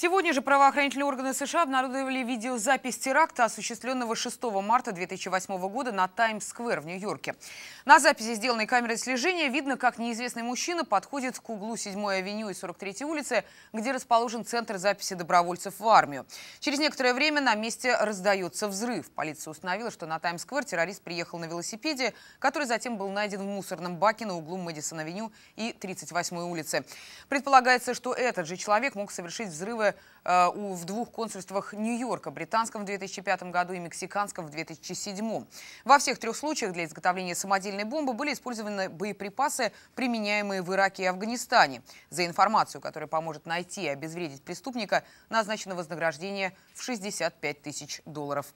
Сегодня же правоохранительные органы США обнародовали видеозапись теракта, осуществленного 6 марта 2008 года на Таймс-сквер в Нью-Йорке. На записи, сделанной камерой слежения, видно, как неизвестный мужчина подходит к углу 7-й авеню и 43-й улицы, где расположен центр записи добровольцев в армию. Через некоторое время на месте раздается взрыв. Полиция установила, что на Таймс-сквер террорист приехал на велосипеде, который затем был найден в мусорном баке на углу Мэдисон-авеню и 38-й улицы. Предполагается, что этот же человек мог совершить взрывы Э, у, в двух консульствах Нью-Йорка, британском в 2005 году и мексиканском в 2007. Во всех трех случаях для изготовления самодельной бомбы были использованы боеприпасы, применяемые в Ираке и Афганистане. За информацию, которая поможет найти и обезвредить преступника, назначено вознаграждение в 65 тысяч долларов.